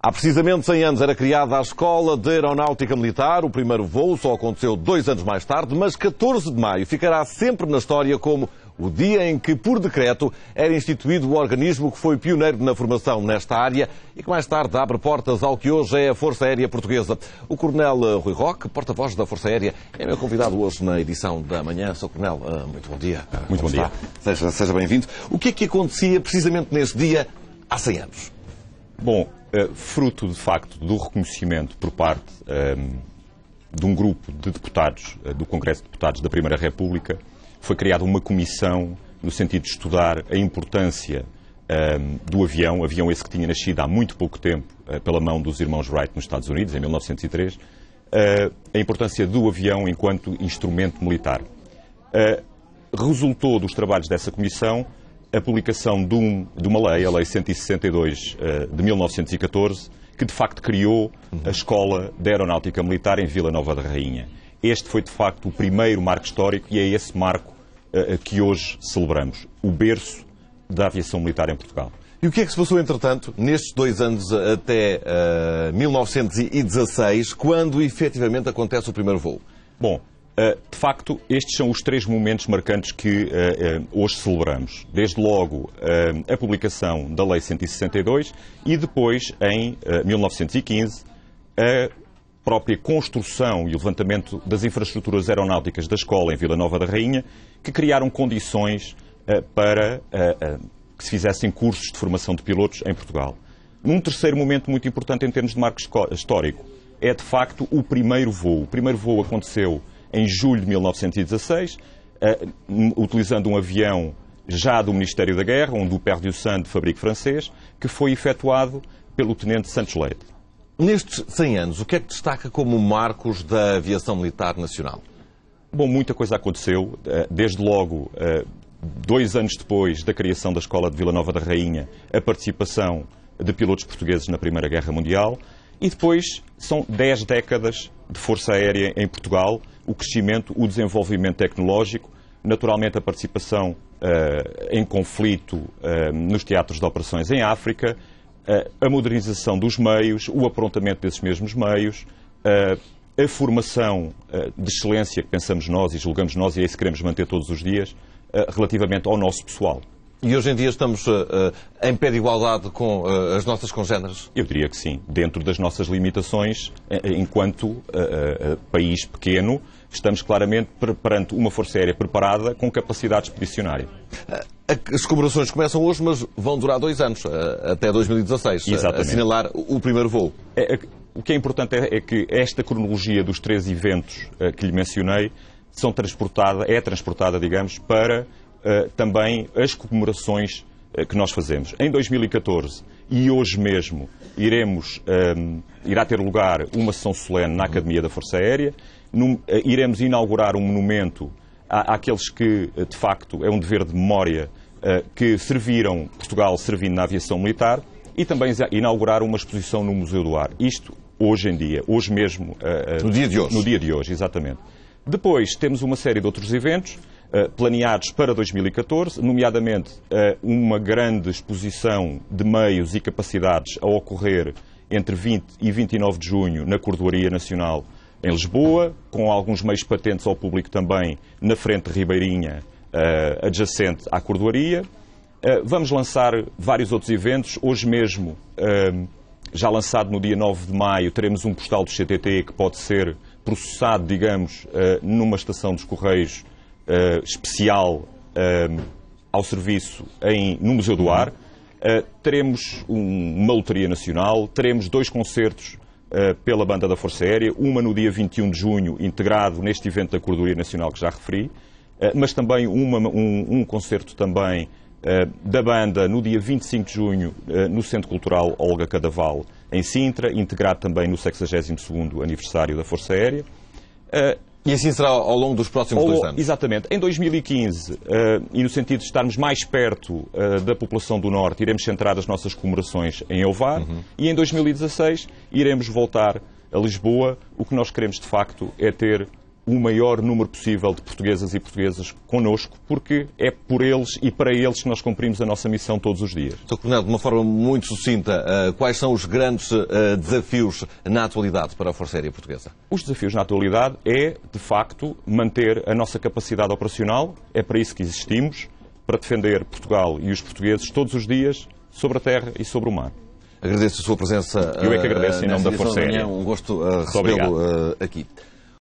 Há precisamente 100 anos era criada a Escola de Aeronáutica Militar. O primeiro voo só aconteceu dois anos mais tarde, mas 14 de maio ficará sempre na história como o dia em que, por decreto, era instituído o organismo que foi pioneiro na formação nesta área e que mais tarde abre portas ao que hoje é a Força Aérea Portuguesa. O Coronel eh, Rui Roque, porta-voz da Força Aérea, é meu convidado hoje na edição da manhã. Sr. Coronel, eh, muito bom dia. Muito bom dia. Seja, seja bem-vindo. O que é que acontecia precisamente nesse dia há 100 anos? Bom, eh, fruto, de facto, do reconhecimento por parte ehm, de um grupo de deputados eh, do Congresso de Deputados da Primeira República, foi criada uma comissão no sentido de estudar a importância ehm, do avião, avião esse que tinha nascido há muito pouco tempo eh, pela mão dos irmãos Wright nos Estados Unidos, em 1903, a importância do avião enquanto instrumento militar. resultou dos trabalhos dessa comissão a publicação de, um, de, uma lei, a Lei 162 eh, de 1914, que de facto criou a Escola de Aeronáutica Militar em Vila Nova de Rainha. Este foi de facto o primeiro marco histórico e é esse marco eh, que hoje celebramos, o berço da aviação militar em Portugal. E o que é que se passou, entretanto, nestes dois anos até uh, eh, 1916, quando efetivamente acontece o primeiro voo? Bom, eh, de facto, estes são os três momentos marcantes que eh, eh, hoje celebramos. Desde logo a publicação da Lei 162 e depois, em 1915, a própria construção e o levantamento das infraestruturas aeronáuticas da escola em Vila Nova da Rainha, que criaram condições para que se fizessem cursos de formação de pilotos em Portugal. Num terceiro momento muito importante em termos de marco histórico, é de facto o primeiro voo. O primeiro voo aconteceu em julho de 1916, eh, utilizando um avião já do Ministério da Guerra, um do Père Dieu de fabrico francês, que foi efetuado pelo Tenente Santos Leite. Nestes 100 anos, o que é que destaca como marcos da aviação militar nacional? Bom, muita coisa aconteceu. Eh, desde logo, eh, dois anos depois da criação da Escola de Vila Nova da Rainha, a participação de pilotos portugueses na Primeira Guerra Mundial. E depois são 10 décadas de força aérea em Portugal, o crescimento, o desenvolvimento tecnológico, naturalmente a participação uh, em conflito uh, nos teatros de operações em África, uh, a modernização dos meios, o aprontamento desses mesmos meios, a formação de excelência que pensamos nós e julgamos nós, e é isso que queremos manter todos os dias, relativamente ao nosso pessoal. E hoje em dia estamos uh, em pé de igualdade com uh, as nossas congêneres? Eu diria que sim, dentro das nossas limitações, enquanto país pequeno, estamos claramente perante uma força aérea preparada com capacidade expedicionária. As comemorações começam hoje, mas vão durar dois anos, até 2016, Exatamente. assinalar o primeiro voo. É, é, o que é importante é, é que esta cronologia dos três eventos que lhe mencionei são transportada, é transportada, digamos, para eh, também as comemorações eh, que nós fazemos. Em 2014 e hoje mesmo iremos, um, ehm, irá ter lugar uma sessão solene na Academia da Força Aérea, num, uh, iremos inaugurar um monumento à, àqueles que, de facto, é um dever de memória uh, que serviram Portugal servindo na aviação militar e também inaugurar uma exposição no Museu do Ar. Isto hoje em dia, hoje mesmo. Uh, no dia de hoje. No dia de hoje, exatamente. Depois temos uma série de outros eventos eh, planeados para 2014, nomeadamente eh, uma grande exposição de meios e capacidades a ocorrer entre 20 e 29 de junho na Cordoaria Nacional em Lisboa, com alguns meios patentes ao público também na Frente Ribeirinha, eh, adjacente à Cordoaria. Vamos lançar vários outros eventos. Hoje mesmo, já lançado no dia 9 de maio, teremos um postal do CTT que pode ser processado, digamos, numa estação dos Correios uh, especial uh, ao serviço em, no Museu do Ar. Eh, teremos um, uma loteria nacional, teremos dois concertos pela banda da Força Aérea, uma no dia 21 de junho, integrado neste evento da Cordoria Nacional que já referi, mas também uma, um, um, concerto também da banda no dia 25 de junho no Centro Cultural Olga Cadaval, em Sintra, integrado também no 62º aniversário da Força Aérea. E assim será ao longo dos próximos Ou, dois anos? Exatamente. Em 2015, uh, eh, e no sentido de estarmos mais perto uh, da população do Norte, iremos centrar as nossas comemorações em Elvar uhum. e em 2016 iremos voltar a Lisboa. O que nós queremos, de facto, é ter o maior número possível de portuguesas e portuguesas connosco, porque é por eles e para eles que nós cumprimos a nossa missão todos os dias. Sr. Coronel, de uma forma muito sucinta, eh, quais são os grandes eh, desafios na atualidade para a Força Aérea Portuguesa? Os desafios na atualidade é, de facto, manter a nossa capacidade operacional, é para isso que existimos, para defender Portugal e os portugueses todos os dias, sobre a terra e sobre o mar. Agradeço a sua presença. Eu é que agradeço em eh, nome da Força Aérea. Um gosto uh, recebê-lo aqui.